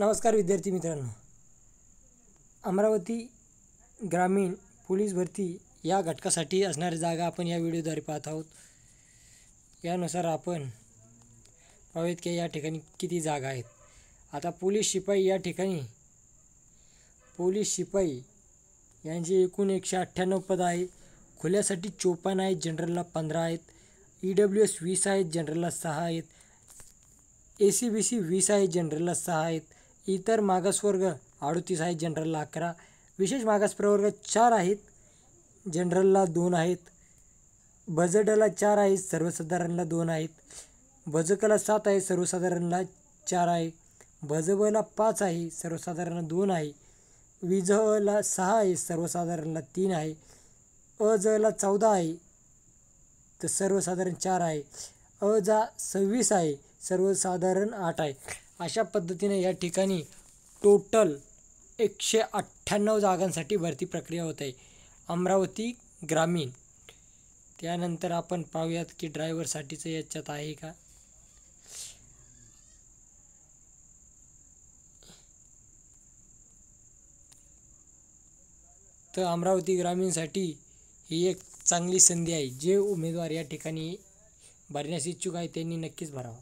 नमस्कार विद्यार्थी मित्रांनो अमरावती ग्रामीण पोलीस भरती या घटकासाठी असणाऱ्या जागा आपण या व्हिडिओद्वारे पाहत आहोत यानुसार आपण पाहूयात की या ठिकाणी किती जागा आहेत आता पोलीस शिपाई या ठिकाणी पोलीस शिपाई यांचे एकूण एकशे अठ्ठ्याण्णव पदं आहे खुल्यासाठी चोपन्न आहेत जनरलला पंधरा आहेत ई डब्ल्यू एस वीस आहेत जनरलला सहा आहेत ए सी बी सी वीस आहेत जनरलला सहा आहेत इतर मागासवर्ग अडतीस आहेत जनरलला अकरा विशेष मागास प्रवर्ग चार आहेत जनरलला दोन आहेत बजटला चार आहेत सर्वसाधारणला दोन आहेत बजकला सात आहे सर्वसाधारणला चार आहे भजबला पाच आहे सर्वसाधारण दोन आहे विजला सहा आहे सर्वसाधारणला तीन आहे अजला चौदा आहे तर सर्वसाधारण चार आहे अ जा सव्वीस आहे सर्वसाधारण आठ आहे अशा पद्धतीने या ठिकाणी टोटल एकशे अठ्ठ्याण्णव जागांसाठी भरती प्रक्रिया होत आहे अमरावती ग्रामीण त्यानंतर आपण पाहूयात की ड्रायव्हरसाठीचं याच्यात आहे का तर अमरावती ग्रामीणसाठी ही एक चांगली संधी आहे जे उमेदवार या ठिकाणी भरण्यास इच्छुक आहे त्यांनी नक्कीच भरावा